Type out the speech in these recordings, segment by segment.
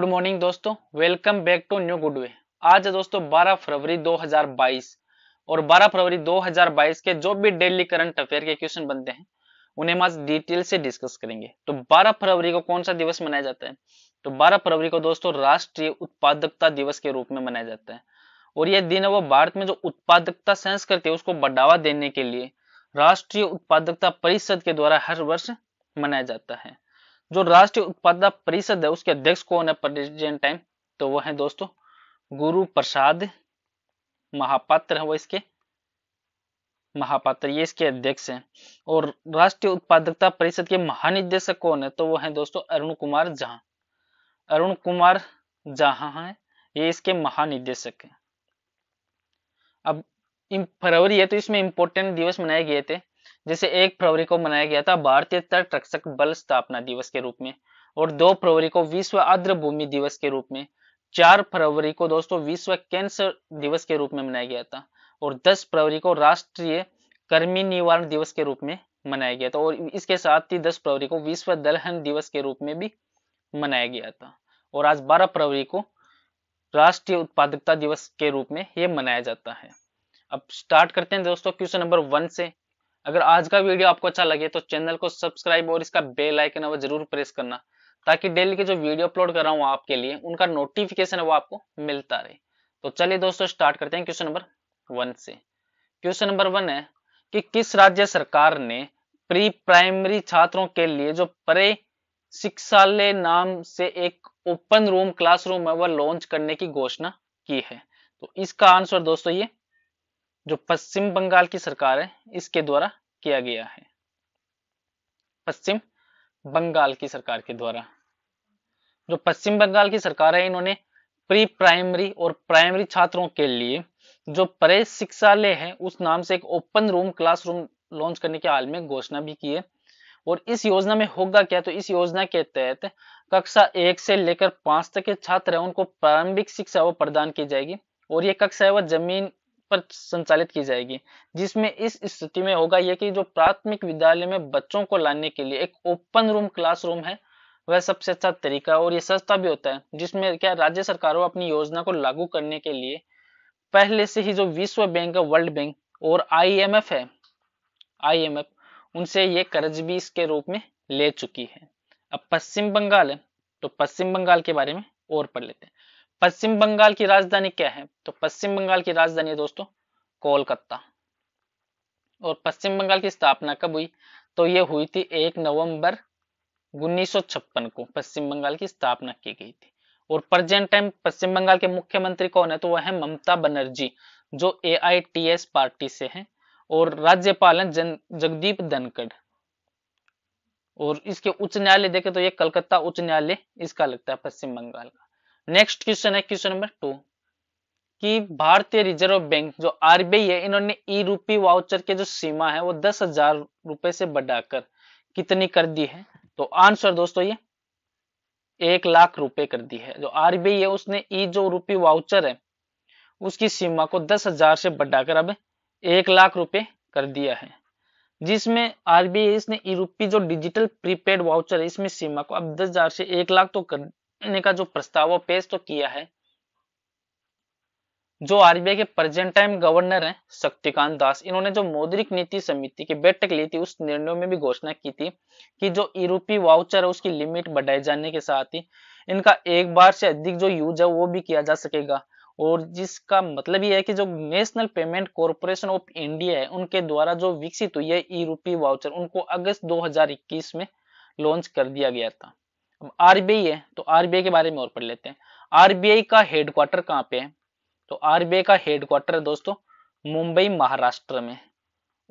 good morning दोस्तों welcome back to new good way आज दोस्तों 12 फरवरी 2022 और 12 फरवरी 2022 के जो भी डेली करंट अफेयर के क्वेश्चन बनते हैं उन्हें हम आज डिटेल से डिस्कस करेंगे तो 12 फरवरी को कौन सा दिवस मनाया जाता है तो 12 फरवरी को दोस्तों राष्ट्रीय उत्पादकता दिवस के रूप में मनाया जाता है और यह दिन है वो भारत में जो उत्पादकता संस्कृति है उसको बढ़ावा देने के लिए राष्ट्रीय उत्पादकता परिषद के द्वारा हर वर्ष मनाया जाता है जो राष्ट्रीय उत्पादकता परिषद है उसके अध्यक्ष कौन है प्रेजेंट टाइम तो वो है दोस्तों गुरु प्रसाद महापात्र है वो इसके महापात्र ये इसके अध्यक्ष हैं और राष्ट्रीय उत्पादकता परिषद के महानिदेशक कौन है तो वो है दोस्तों अरुण कुमार जहां अरुण कुमार जहां है ये इसके महानिदेशक हैं अब फरवरी है तो इसमें इंपोर्टेंट दिवस मनाए गए थे जिसे एक फरवरी को मनाया गया था भारतीय तटरक्षक बल स्थापना दिवस के रूप में और दो फरवरी को विश्व आर्द्र भूमि दिवस के रूप में चार फरवरी को दोस्तों विश्व कैंसर दिवस के रूप में मनाया गया था और दस फरवरी को राष्ट्रीय कर्मी निवारण दिवस के रूप में मनाया गया था और इसके साथ ही दस फरवरी को विश्व दलहन दिवस के रूप में भी मनाया गया था और आज बारह फरवरी को राष्ट्रीय उत्पादकता दिवस के रूप में ये मनाया जाता है अब स्टार्ट करते हैं दोस्तों क्वेश्चन नंबर वन से अगर आज का वीडियो आपको अच्छा लगे तो चैनल को सब्सक्राइब और इसका बेल आइकन वो जरूर प्रेस करना ताकि डेली के जो वीडियो अपलोड कर रहा हूँ आपके लिए उनका नोटिफिकेशन है वो आपको मिलता रहे तो चलिए दोस्तों स्टार्ट करते हैं क्वेश्चन नंबर वन से क्वेश्चन नंबर वन है कि किस राज्य सरकार ने प्री प्राइमरी छात्रों के लिए जो परे शिक्षालय नाम से एक ओपन रूम क्लासरूम है वह लॉन्च करने की घोषणा की है तो इसका आंसर दोस्तों ये जो पश्चिम बंगाल की सरकार है इसके द्वारा किया गया है पश्चिम बंगाल की सरकार के द्वारा जो पश्चिम बंगाल की सरकार है इन्होंने प्री प्राइमरी और प्राइमरी छात्रों के लिए जो परे शिक्षालय है उस नाम से एक ओपन रूम क्लासरूम लॉन्च करने के हाल में घोषणा भी की है और इस योजना में होगा क्या तो इस योजना के तहत कक्षा एक से लेकर पांच तक के छात्र है उनको प्रारंभिक शिक्षा वो प्रदान की जाएगी और ये कक्षा है वह जमीन पर संचालित की जाएगी जिसमें इस स्थिति में होगा यह कि जो प्राथमिक विद्यालय में बच्चों को लाने के लिए एक ओपन रूम क्लासरूम है वह सबसे अच्छा तरीका और यह सस्ता भी होता है जिसमें क्या राज्य सरकारों अपनी योजना को लागू करने के लिए पहले से ही जो विश्व बैंक है वर्ल्ड बैंक और आई है आई उनसे ये कर्ज भी इसके रूप में ले चुकी है अब पश्चिम बंगाल है तो पश्चिम बंगाल के बारे में और पढ़ लेते हैं पश्चिम बंगाल की राजधानी क्या है तो पश्चिम बंगाल की राजधानी है दोस्तों कोलकाता और पश्चिम बंगाल की स्थापना कब हुई तो यह हुई थी एक नवंबर 1956 को पश्चिम बंगाल की स्थापना की गई थी और प्रेजेंट टाइम पश्चिम बंगाल के मुख्यमंत्री कौन है तो वह है ममता बनर्जी जो ए पार्टी से है और राज्यपाल है जन जगदीप धनखड़ और इसके उच्च न्यायालय देखे तो ये कलकत्ता उच्च न्यायालय इसका लगता है पश्चिम बंगाल का नेक्स्ट क्वेश्चन है क्वेश्चन नंबर टू कि भारतीय रिजर्व बैंक जो आरबीआई है इन्होंने ई रूपी वाउचर के जो सीमा है वो दस हजार रुपए से बढ़ाकर कितनी कर दी है तो आंसर दोस्तों ये एक लाख रुपए कर दी है जो आरबीआई है उसने ई जो रूपी वाउचर है उसकी सीमा को दस हजार से बढ़ाकर अब एक लाख रुपए कर दिया है जिसमें आरबीआई इसने ई रूपी जो डिजिटल प्रीपेड वाउचर है इसमें सीमा को अब दस हजार से एक लाख तो कर करने का जो प्रस्ताव पेश तो किया है जो आरबीआई के प्रेजेंट टाइम गवर्नर हैं शक्तिकांत दास इन्होंने जो मौद्रिक नीति समिति की बैठक ली थी उस निर्णय में भी घोषणा की थी कि जो यूरोपीय वाउचर है उसकी लिमिट बढ़ाए जाने के साथ ही इनका एक बार से अधिक जो यूज है वो भी किया जा सकेगा और जिसका मतलब ये है कि जो National Payment Corporation of India है उनके द्वारा जो विकसित हुई है यूरोपीय वाउचर उनको अगस्त 2021 में लॉन्च कर दिया गया था आरबीआई है तो आरबीआई के बारे में और पढ़ लेते हैं आरबीआई का हेडक्वार्टर कहाँ पे है तो आरबीआई का हेडक्वार्टर है दोस्तों मुंबई महाराष्ट्र में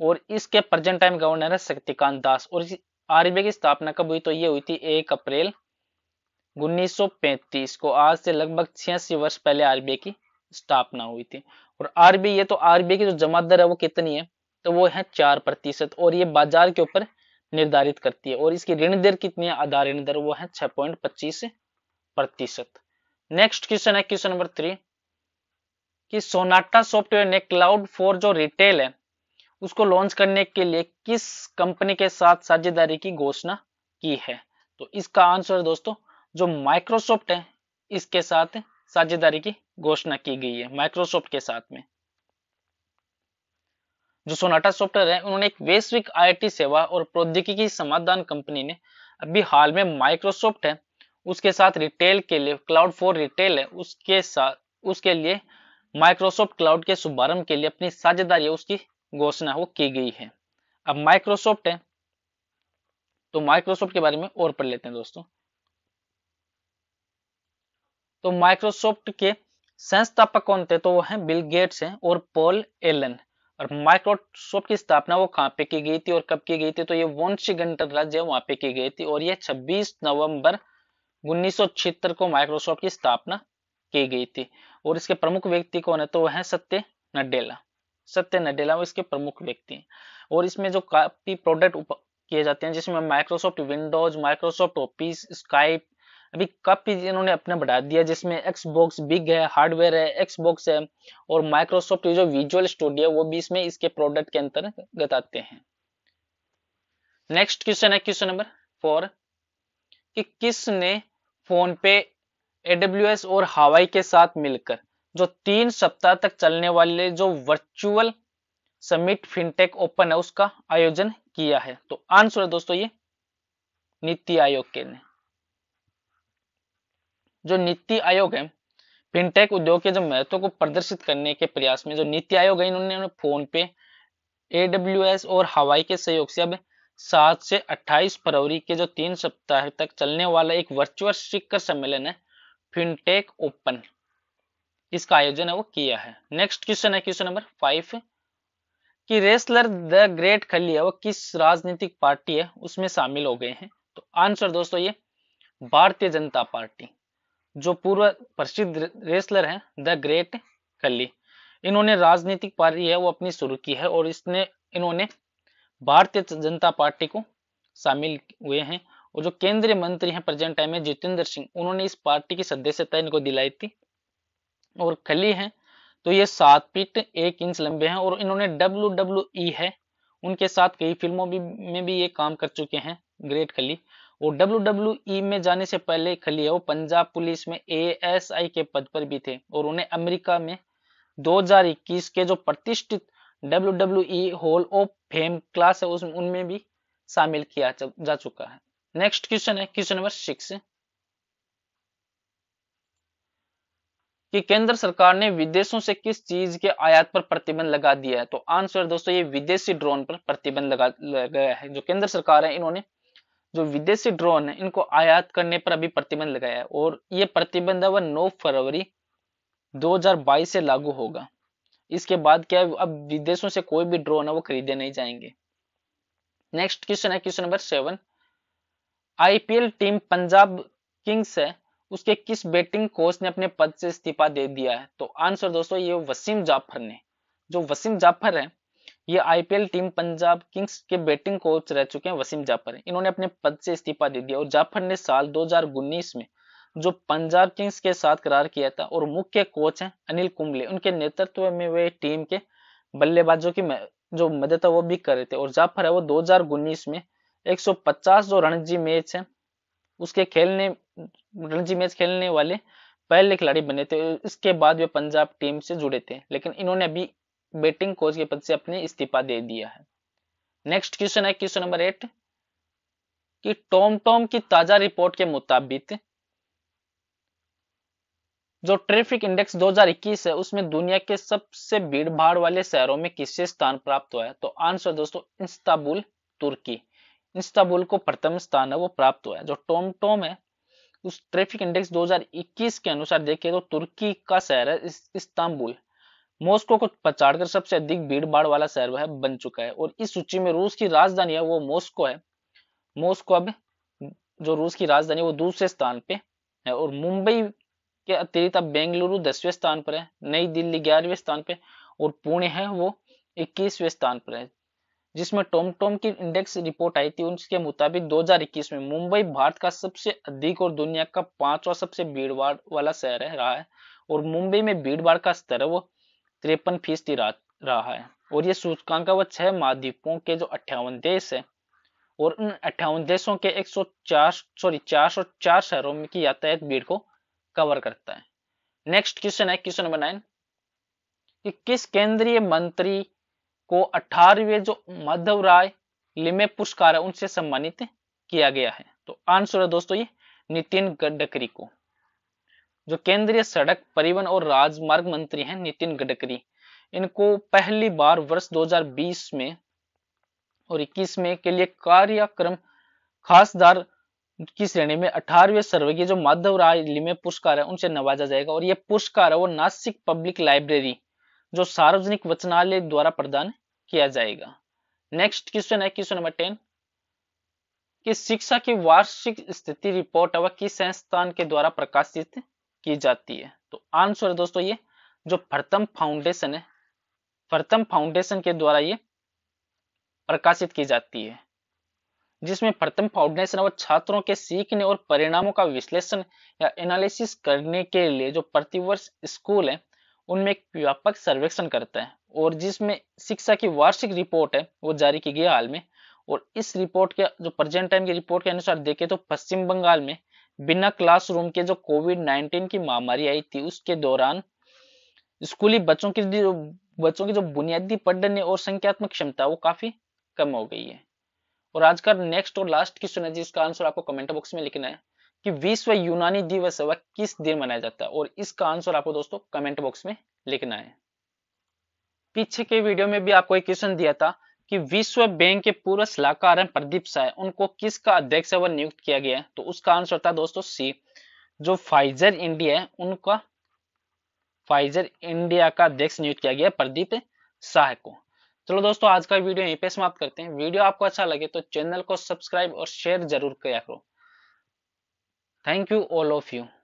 और इसके प्रेजेंट टाइम गवर्नर है शक्तिकांत दास और आरबीआई की स्थापना कब हुई तो ये हुई थी एक अप्रैल 1935 को आज से लगभग छियासी वर्ष पहले आरबीआई की स्थापना हुई थी और आरबीआई है तो आरबीआई की जो जमा दर है वो कितनी है तो वो है चार प्रतिशत और ये बाजार के ऊपर निर्धारित करती है और इसकी ऋण दर कितनी है आधार ऋण दर वो है छह पॉइंट पच्चीस प्रतिशत नेक्स्ट क्वेश्चन है क्वेश्चन नंबर थ्री कि सोनाटा सॉफ्टवेयर ने क्लाउड फॉर जो रिटेल है उसको लॉन्च करने के लिए किस कंपनी के साथ साझेदारी की घोषणा की है तो इसका आंसर दोस्तों जो माइक्रोसॉफ्ट है इसके साथ साझेदारी की घोषणा की गई है माइक्रोसॉफ्ट के साथ में जो सोनाटा सॉफ्टवेयर है उन्होंने एक वैश्विक आईटी सेवा और प्रौद्योगिकी समाधान कंपनी ने अभी हाल में माइक्रोसॉफ्ट है उसके साथ रिटेल के लिए क्लाउड फॉर रिटेल है उसके साथ उसके लिए माइक्रोसॉफ्ट क्लाउड के शुभारंभ के लिए अपनी साझेदारी उसकी घोषणा वो की गई है अब माइक्रोसॉफ्ट है तो माइक्रोसॉफ्ट के बारे में और पढ़ लेते हैं दोस्तों तो माइक्रोसॉफ्ट के संस्थापक कौन थे तो वो हैं बिल गेट्स हैं और पॉल एलन और माइक्रोसॉफ्ट की स्थापना वो कहाँ पे की गई थी और कब की गई थी तो ये वंशी गणराज्य है वहां पे की गई थी और ये 26 नवंबर उन्नीस को माइक्रोसॉफ्ट की स्थापना की गई थी और इसके प्रमुख व्यक्ति कौन है तो वह है सत्य नडेला सत्य नडेला वो इसके प्रमुख व्यक्ति हैं और इसमें जो काफी प्रोडक्ट किए जाते हैं जिसमें Microsoft Windows Microsoft Office Skype अभी काफी इन्होंने अपना बढ़ा दिया जिसमें एक्स बॉक्स बिग है हार्डवेयर है एक्स बॉक्स है और माइक्रोसॉफ्ट जो विजुअल स्टूडियो वो भी इसमें इसके प्रोडक्ट के अंतर्गत आते हैं नेक्स्ट क्वेश्चन है क्वेश्चन नंबर फोर कि किसने फोन पे एडब्ल्यू और हवाई के साथ मिलकर जो तीन सप्ताह तक चलने वाले जो वर्चुअल समिट फिनटेक ओपन है उसका आयोजन किया है तो आंसर है दोस्तों ये नीति आयोग के ने जो नीति आयोग है फिनटेक उद्योग के जो महत्व को प्रदर्शित करने के प्रयास में जो नीति आयोग है इन्होंने फोन पे एडब्ल्यू और हवाई के सहयोग से अब सात से अट्ठाईस फरवरी के जो तीन सप्ताह तक चलने वाला एक वर्चुअल शिखर सम्मेलन है फिनटेक ओपन इसका आयोजन है वो किया है नेक्स्ट क्वेश्चन है क्वेश्चन नंबर फाइव कि रेसलर द ग्रेट खली है वो किस राजनीतिक पार्टी है उसमें शामिल हो गए हैं तो आंसर दोस्तों ये भारतीय जनता पार्टी जो पूर्व प्रसिद्ध रेसलर हैं द ग्रेट कली इन्होंने राजनीतिक पारी है वो अपनी शुरू की है और इसने इन्होंने भारतीय जनता पार्टी को शामिल हुए हैं और जो केंद्रीय मंत्री हैं प्रेजेंट टाइम में जितेंद्र सिंह उन्होंने इस पार्टी की सदस्यता इनको दिलाई थी और खली हैं तो ये सात फीट एक इंच लंबे हैं और इन्होंने डब्ल्यू है उनके साथ कई फिल्मों भी में भी ये काम कर चुके हैं ग्रेट खली वो डब्ल्यू e में जाने से पहले है वो पंजाब पुलिस में आई के पद पर भी थे और उन्हें अमेरिका में 2021 के जो प्रतिष्ठित W hall of fame class है उसमें उनमें भी शामिल किया जा चुका है नेक्स्ट क्वेश्चन है क्वेश्चन नंबर सिक्स कि केंद्र सरकार ने विदेशों से किस चीज के आयात पर प्रतिबंध लगा दिया है तो आंसर दोस्तों ये विदेशी ड्रोन पर प्रतिबंध लगा लगाया है जो केंद्र सरकार है इन्होंने जो विदेशी ड्रोन है इनको आयात करने पर अभी प्रतिबंध लगाया है और ये प्रतिबंध है वह नौ फरवरी 2022 से लागू होगा इसके बाद क्या है अब विदेशों से कोई भी ड्रोन है वो खरीदे नहीं जाएंगे नेक्स्ट क्वेश्चन है question number seven IPL team Punjab Kings है उसके किस बैटिंग कोच ने अपने पद से इस्तीफा दे दिया है तो आंसर दोस्तों ये वसीम जाफर ने जो वसीम जाफर है ये आईपीएल टीम पंजाब किंग्स के बैटिंग कोच रह चुके हैं वसीम जाफर इन्होंने अपने पद से इस्तीफा दे दिया और जाफर ने साल दो में जो पंजाब किंग्स के साथ करार किया था और मुख्य कोच हैं अनिल कुंबले उनके नेतृत्व में वे टीम के बल्लेबाजों की जो मदद है वो भी कर रहे थे और जाफर है वो दो में 150 जो रणजी मैच है उसके खेलने रणजी मैच खेलने वाले पहले खिलाड़ी बने थे इसके बाद वे पंजाब टीम से जुड़े थे लेकिन इन्होंने अभी बेटिंग कोच के पद से अपने इस्तीफा दे दिया है नेक्स्ट क्वेश्चन है क्वेश्चन नंबर एट कि टॉम टॉम की ताजा रिपोर्ट के मुताबिक जो ट्रैफिक इंडेक्स 2021 है उसमें दुनिया के सबसे भीड़ भाड़ वाले शहरों में किससे स्थान प्राप्त हुआ है तो आंसर दोस्तों इंस्ताबुल तुर्की इंस्ताबुल को प्रथम स्थान है वो प्राप्त हुआ है जो टॉम टॉम है उस ट्रैफिक इंडेक्स 2021 के अनुसार देखिए तो तुर्की का शहर है इस्तांबुल मॉस्को को पछाड़कर सबसे अधिक भीड़ भाड़ वाला शहर वह बन चुका है और इस सूची में रूस की राजधानी है वो मॉस्को है मॉस्को अब जो रूस की राजधानी वो दूसरे स्थान पे है और मुंबई के अतिरिक्त अब बेंगलुरु दसवें स्थान पर है नई दिल्ली ग्यारहवें स्थान पे और पुणे है वो इक्कीसवें स्थान पर है जिसमें टोमटोम की इंडेक्स रिपोर्ट आई थी उसके मुताबिक 2021 में मुंबई भारत का सबसे अधिक और दुनिया का पांचवा सबसे भीड़ वाला शहर है रहा है और मुंबई में भीड़ का स्तर है वो तिरपन फीसदी रहा है और ये सूचकांक व छह महाद्वीपों के जो अट्ठावन देश है और उन अट्ठावन देशों के 104 सॉरी चार चार शहरों में की यातायात भीड़ को कवर करता है नेक्स्ट क्वेश्चन है क्वेश्चन नंबर नाइन कि किस केंद्रीय मंत्री को अठारहवे जो माधव राय लिमे पुरस्कार है उनसे सम्मानित किया गया है तो आंसर है दोस्तों ये नितिन गडकरी को जो केंद्रीय सड़क परिवहन और राजमार्ग मंत्री हैं नितिन गडकरी इनको पहली बार वर्ष 2020 में और 21 में के लिए कार्यक्रम खासदार की श्रेणी में अठारहवें सर्वज्ञ जो माधव राय लिमे पुरस्कार है उनसे नवाजा जाएगा और ये पुरस्कार है वो नासिक पब्लिक लाइब्रेरी जो सार्वजनिक वचनालय द्वारा प्रदान किया जाएगा नेक्स्ट क्वेश्चन है क्वेश्चन नंबर टेन कि शिक्षा की वार्षिक स्थिति रिपोर्ट अब किस संस्थान के द्वारा प्रकाशित की जाती है तो आंसर है दोस्तों ये जो प्रथम फाउंडेशन है प्रथम फाउंडेशन के द्वारा ये प्रकाशित की जाती है जिसमें प्रथम फाउंडेशन और छात्रों के सीखने और परिणामों का विश्लेषण या एनालिसिस करने के लिए जो प्रतिवर्ष स्कूल है उनमें एक व्यापक सर्वेक्षण करता है और जिसमें शिक्षा की वार्षिक रिपोर्ट है वो जारी की गई हाल में और इस रिपोर्ट के जो प्रेजेंट टाइम की रिपोर्ट के अनुसार देखें तो पश्चिम बंगाल में बिना क्लासरूम के जो कोविड 19 की महामारी आई थी उसके दौरान स्कूली बच्चों की बच्चों की जो बुनियादी पढ़ने और संख्यात्मक क्षमता वो काफी कम हो गई है और आज का नेक्स्ट और लास्ट क्वेश्चन है जिसका आंसर आपको कमेंट बॉक्स में लिखना है कि विश्व यूनानी दिवस वह किस दिन मनाया जाता है और इसका आंसर आपको दोस्तों कमेंट बॉक्स में लिखना है पीछे के वीडियो में भी आपको एक क्वेश्चन दिया था कि विश्व बैंक के पूर्व सलाहकार प्रदीप साय उनको किसका अध्यक्ष वह नियुक्त किया गया तो उसका आंसर होता है दोस्तों सी जो फाइजर इंडिया है उनका फाइजर इंडिया का अध्यक्ष नियुक्त किया गया प्रदीप शाह को चलो दोस्तों आज का वीडियो यहीं पे समाप्त करते हैं वीडियो आपको अच्छा लगे तो चैनल को सब्सक्राइब और शेयर जरूर किया करो thank you all of you